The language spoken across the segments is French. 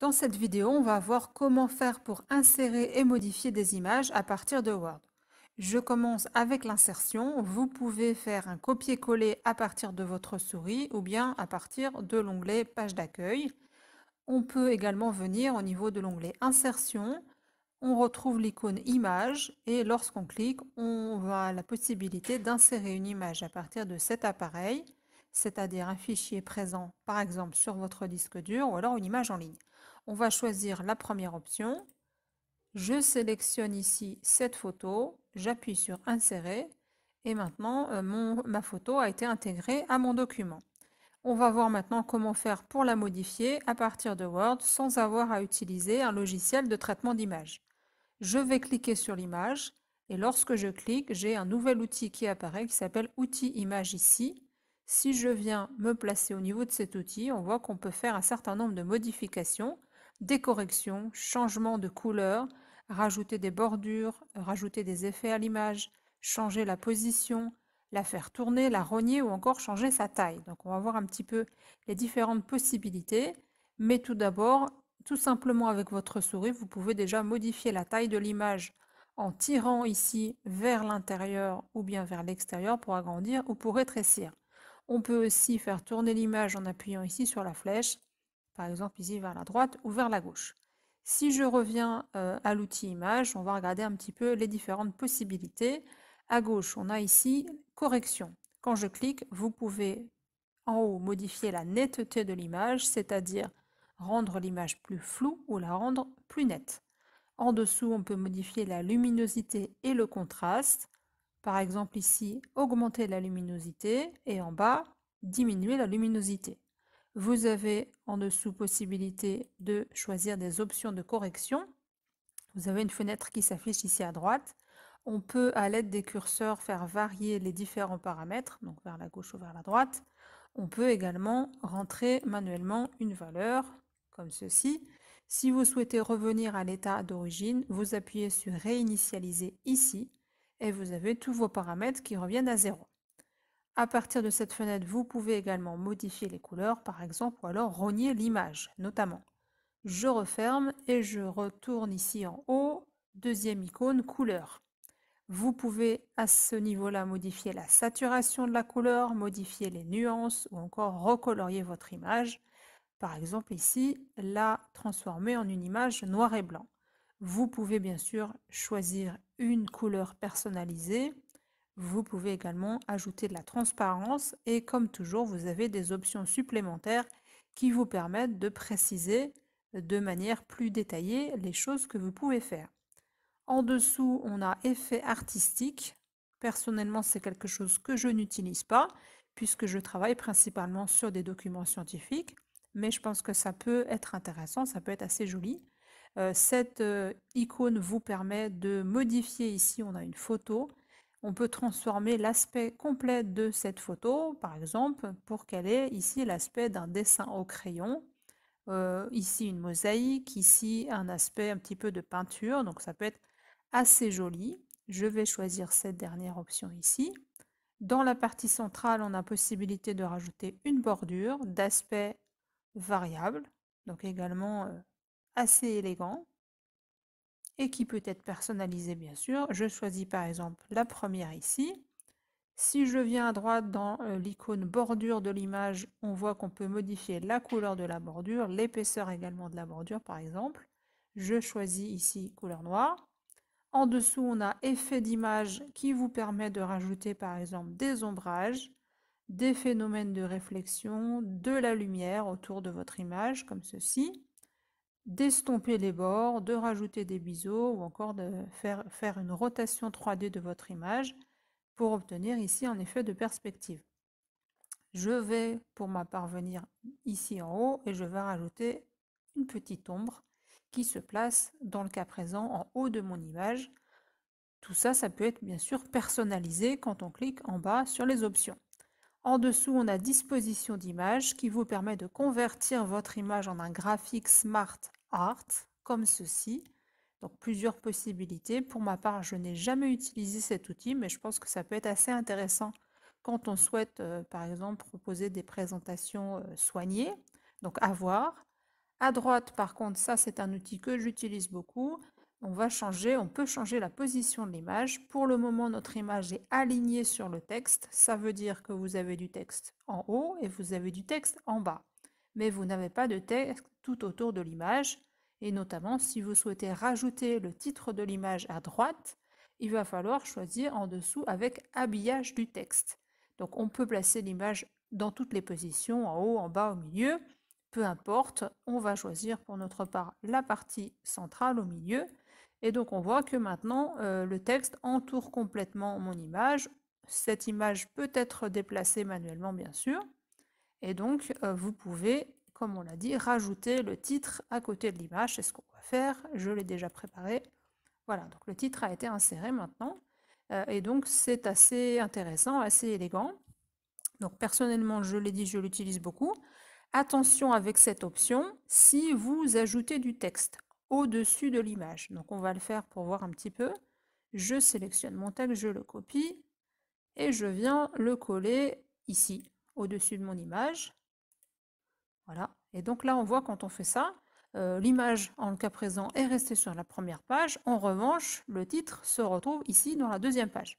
Dans cette vidéo, on va voir comment faire pour insérer et modifier des images à partir de Word. Je commence avec l'insertion. Vous pouvez faire un copier-coller à partir de votre souris ou bien à partir de l'onglet page d'accueil. On peut également venir au niveau de l'onglet insertion. On retrouve l'icône image et lorsqu'on clique, on a la possibilité d'insérer une image à partir de cet appareil c'est-à-dire un fichier présent par exemple sur votre disque dur ou alors une image en ligne. On va choisir la première option. Je sélectionne ici cette photo, j'appuie sur insérer et maintenant euh, ma photo a été intégrée à mon document. On va voir maintenant comment faire pour la modifier à partir de Word sans avoir à utiliser un logiciel de traitement d'image. Je vais cliquer sur l'image et lorsque je clique, j'ai un nouvel outil qui apparaît qui s'appelle Outil Image ici. Si je viens me placer au niveau de cet outil, on voit qu'on peut faire un certain nombre de modifications, des corrections, changements de couleur, rajouter des bordures, rajouter des effets à l'image, changer la position, la faire tourner, la rogner ou encore changer sa taille. Donc on va voir un petit peu les différentes possibilités. Mais tout d'abord, tout simplement avec votre souris, vous pouvez déjà modifier la taille de l'image en tirant ici vers l'intérieur ou bien vers l'extérieur pour agrandir ou pour rétrécir. On peut aussi faire tourner l'image en appuyant ici sur la flèche, par exemple ici vers la droite ou vers la gauche. Si je reviens euh, à l'outil image, on va regarder un petit peu les différentes possibilités. À gauche, on a ici correction. Quand je clique, vous pouvez en haut modifier la netteté de l'image, c'est-à-dire rendre l'image plus floue ou la rendre plus nette. En dessous, on peut modifier la luminosité et le contraste. Par exemple ici, augmenter la luminosité et en bas, diminuer la luminosité. Vous avez en dessous possibilité de choisir des options de correction. Vous avez une fenêtre qui s'affiche ici à droite. On peut à l'aide des curseurs faire varier les différents paramètres, donc vers la gauche ou vers la droite. On peut également rentrer manuellement une valeur, comme ceci. Si vous souhaitez revenir à l'état d'origine, vous appuyez sur Réinitialiser ici et vous avez tous vos paramètres qui reviennent à zéro. À partir de cette fenêtre, vous pouvez également modifier les couleurs, par exemple, ou alors rogner l'image, notamment. Je referme et je retourne ici en haut, deuxième icône, couleur. Vous pouvez à ce niveau-là modifier la saturation de la couleur, modifier les nuances ou encore recolorier votre image. Par exemple ici, la transformer en une image noir et blanc. Vous pouvez bien sûr choisir une couleur personnalisée. Vous pouvez également ajouter de la transparence et comme toujours, vous avez des options supplémentaires qui vous permettent de préciser de manière plus détaillée les choses que vous pouvez faire. En dessous, on a effet artistique. Personnellement, c'est quelque chose que je n'utilise pas puisque je travaille principalement sur des documents scientifiques, mais je pense que ça peut être intéressant, ça peut être assez joli. Euh, cette euh, icône vous permet de modifier ici, on a une photo, on peut transformer l'aspect complet de cette photo, par exemple, pour qu'elle ait ici l'aspect d'un dessin au crayon, euh, ici une mosaïque, ici un aspect un petit peu de peinture, donc ça peut être assez joli. Je vais choisir cette dernière option ici. Dans la partie centrale, on a possibilité de rajouter une bordure d'aspect variable, donc également assez élégant et qui peut être personnalisé bien sûr. Je choisis par exemple la première ici. Si je viens à droite dans euh, l'icône bordure de l'image, on voit qu'on peut modifier la couleur de la bordure, l'épaisseur également de la bordure par exemple. Je choisis ici couleur noire. En dessous, on a effet d'image qui vous permet de rajouter par exemple des ombrages, des phénomènes de réflexion, de la lumière autour de votre image comme ceci d'estomper les bords, de rajouter des biseaux ou encore de faire, faire une rotation 3D de votre image pour obtenir ici un effet de perspective. Je vais pour ma part ici en haut et je vais rajouter une petite ombre qui se place dans le cas présent en haut de mon image. Tout ça, ça peut être bien sûr personnalisé quand on clique en bas sur les options. En dessous, on a disposition d'image qui vous permet de convertir votre image en un graphique Smart Art, comme ceci. Donc plusieurs possibilités. Pour ma part, je n'ai jamais utilisé cet outil, mais je pense que ça peut être assez intéressant quand on souhaite, euh, par exemple, proposer des présentations euh, soignées. Donc à voir. À droite, par contre, ça c'est un outil que j'utilise beaucoup on va changer, on peut changer la position de l'image. Pour le moment, notre image est alignée sur le texte. Ça veut dire que vous avez du texte en haut et vous avez du texte en bas. Mais vous n'avez pas de texte tout autour de l'image. Et notamment, si vous souhaitez rajouter le titre de l'image à droite, il va falloir choisir en dessous avec habillage du texte. Donc on peut placer l'image dans toutes les positions, en haut, en bas, au milieu. Peu importe, on va choisir pour notre part la partie centrale au milieu et donc on voit que maintenant euh, le texte entoure complètement mon image. Cette image peut être déplacée manuellement bien sûr. Et donc euh, vous pouvez, comme on l'a dit, rajouter le titre à côté de l'image. C'est ce qu'on va faire. Je l'ai déjà préparé. Voilà, donc le titre a été inséré maintenant. Euh, et donc c'est assez intéressant, assez élégant. Donc personnellement, je l'ai dit, je l'utilise beaucoup. Attention avec cette option, si vous ajoutez du texte, au-dessus de l'image. Donc on va le faire pour voir un petit peu. Je sélectionne mon texte, je le copie et je viens le coller ici, au-dessus de mon image. Voilà. Et donc là, on voit quand on fait ça, euh, l'image, en le cas présent, est restée sur la première page. En revanche, le titre se retrouve ici dans la deuxième page.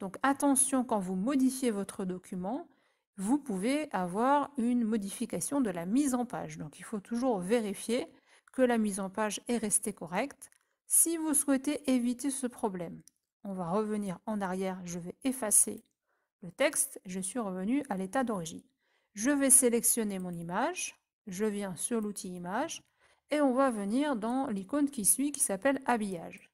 Donc attention, quand vous modifiez votre document, vous pouvez avoir une modification de la mise en page. Donc il faut toujours vérifier que la mise en page est restée correcte. Si vous souhaitez éviter ce problème, on va revenir en arrière, je vais effacer le texte, je suis revenu à l'état d'origine. Je vais sélectionner mon image, je viens sur l'outil image et on va venir dans l'icône qui suit qui s'appelle habillage.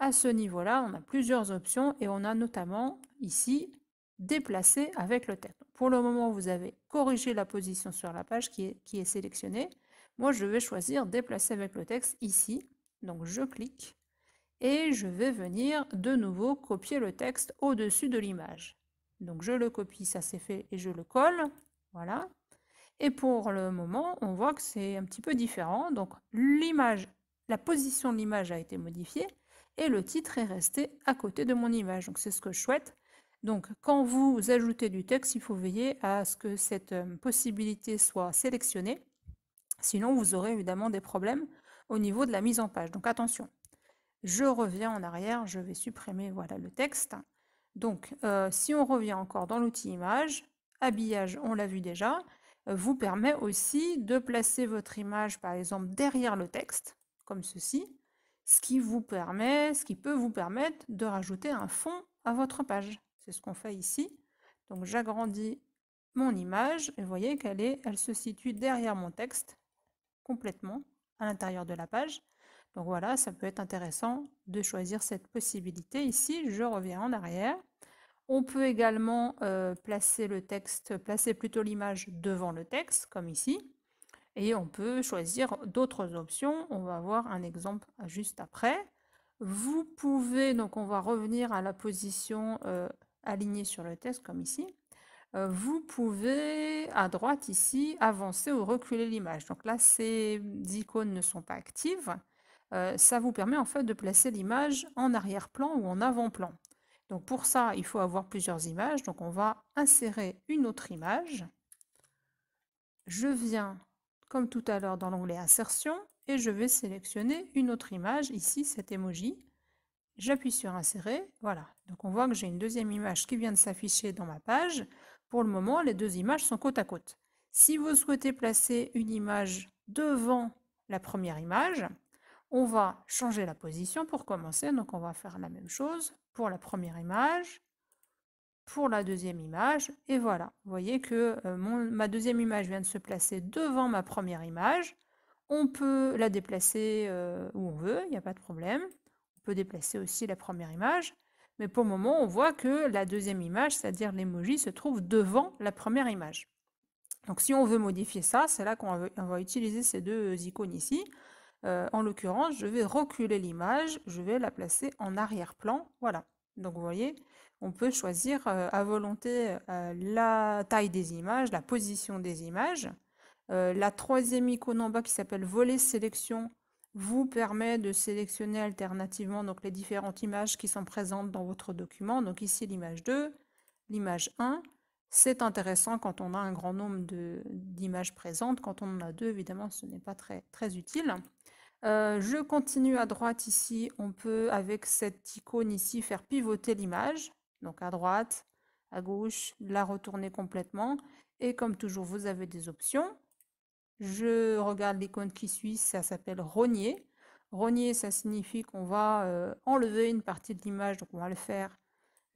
À ce niveau-là, on a plusieurs options et on a notamment ici déplacer avec le texte. Pour le moment, vous avez corrigé la position sur la page qui est sélectionnée. Moi, je vais choisir déplacer avec le texte ici. Donc, je clique et je vais venir de nouveau copier le texte au-dessus de l'image. Donc, je le copie, ça c'est fait, et je le colle. Voilà. Et pour le moment, on voit que c'est un petit peu différent. Donc, l'image, la position de l'image a été modifiée et le titre est resté à côté de mon image. Donc, c'est ce que je souhaite. Donc, quand vous ajoutez du texte, il faut veiller à ce que cette euh, possibilité soit sélectionnée Sinon, vous aurez évidemment des problèmes au niveau de la mise en page. Donc attention, je reviens en arrière, je vais supprimer voilà, le texte. Donc euh, si on revient encore dans l'outil image, habillage, on l'a vu déjà, euh, vous permet aussi de placer votre image par exemple derrière le texte, comme ceci, ce qui vous permet, ce qui peut vous permettre de rajouter un fond à votre page. C'est ce qu'on fait ici. Donc j'agrandis mon image et vous voyez qu'elle elle se situe derrière mon texte complètement à l'intérieur de la page. Donc voilà, ça peut être intéressant de choisir cette possibilité. Ici, je reviens en arrière. On peut également euh, placer le texte, placer plutôt l'image devant le texte, comme ici. Et on peut choisir d'autres options. On va voir un exemple juste après. Vous pouvez, donc on va revenir à la position euh, alignée sur le texte, comme ici. Euh, vous pouvez, à droite ici, avancer ou reculer l'image. Donc là, ces icônes ne sont pas actives. Euh, ça vous permet en fait de placer l'image en arrière-plan ou en avant-plan. Donc pour ça, il faut avoir plusieurs images. Donc on va insérer une autre image. Je viens, comme tout à l'heure, dans l'onglet Insertion et je vais sélectionner une autre image, ici cet emoji. J'appuie sur Insérer, voilà. Donc on voit que j'ai une deuxième image qui vient de s'afficher dans ma page. Pour le moment, les deux images sont côte à côte. Si vous souhaitez placer une image devant la première image, on va changer la position pour commencer. Donc on va faire la même chose pour la première image, pour la deuxième image. Et voilà, vous voyez que euh, ma deuxième image vient de se placer devant ma première image. On peut la déplacer euh, où on veut, il n'y a pas de problème. On peut déplacer aussi la première image. Mais pour le moment, on voit que la deuxième image, c'est-à-dire l'emoji, se trouve devant la première image. Donc si on veut modifier ça, c'est là qu'on va utiliser ces deux icônes ici. Euh, en l'occurrence, je vais reculer l'image, je vais la placer en arrière-plan. Voilà. Donc vous voyez, on peut choisir euh, à volonté euh, la taille des images, la position des images. la troisième icône en bas qui s'appelle volet sélection, vous permet de sélectionner alternativement donc, les différentes images qui sont présentes dans votre document. Donc ici l'image 2, l'image 1. C'est intéressant quand on a un grand nombre d'images présentes. Quand on en a deux, évidemment, ce n'est pas très, très utile. Euh, je continue à droite ici. On peut, avec cette icône ici, faire pivoter l'image. Donc à droite, à gauche, la retourner complètement. Et comme toujours, vous avez des options. Je regarde l'icône qui suit, ça s'appelle rogner. Rogner, ça signifie qu'on va euh, enlever une partie de l'image, donc on va le faire.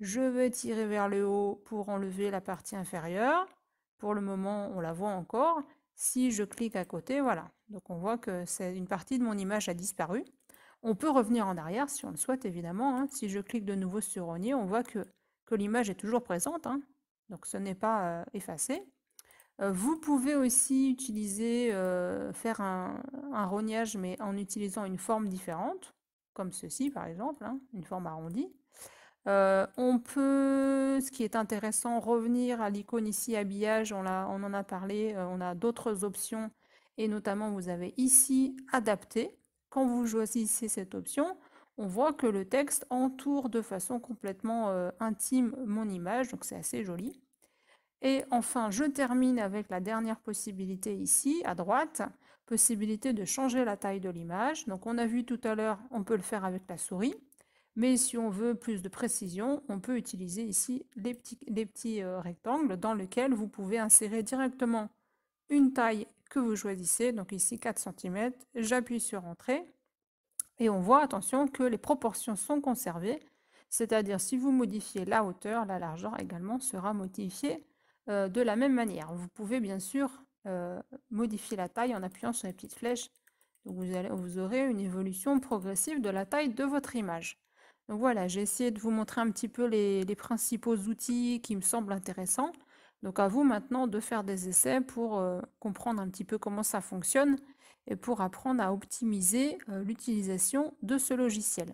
Je vais tirer vers le haut pour enlever la partie inférieure. Pour le moment, on la voit encore. Si je clique à côté, voilà. Donc on voit que c'est une partie de mon image a disparu. On peut revenir en arrière si on le souhaite, évidemment. Hein. Si je clique de nouveau sur Rogner, on voit que, l'image est toujours présente. Hein. Donc ce n'est pas euh, effacé. Euh, vous pouvez aussi utiliser, euh, faire un, rognage, mais en utilisant une forme différente, comme ceci par exemple, hein, une forme arrondie. Euh, on peut, ce qui est intéressant, revenir à l'icône ici habillage, on, on en a parlé, on a d'autres options, et notamment vous avez ici adapté. Quand vous choisissez cette option, on voit que le texte entoure de façon complètement intime mon image, donc c'est assez joli. Et enfin, je termine avec la dernière possibilité ici, à droite, possibilité de changer la taille de l'image. Donc on a vu tout à l'heure, on peut le faire avec la souris. Mais si on veut plus de précision, on peut utiliser ici les petits, euh, rectangles dans lesquels vous pouvez insérer directement une taille que vous choisissez. Donc ici 4 cm, j'appuie sur Entrée. Et on voit, attention, que les proportions sont conservées. C'est-à-dire si vous modifiez la hauteur, la largeur également sera modifiée euh, de la même manière, vous pouvez bien sûr euh, modifier la taille en appuyant sur les petites flèches. vous, aurez une évolution progressive de la taille de votre image. Donc voilà, j'ai essayé de vous montrer un petit peu les, principaux outils qui me semblent intéressants. Donc à vous maintenant de faire des essais pour euh, comprendre un petit peu comment ça fonctionne et pour apprendre à optimiser l'utilisation de ce logiciel.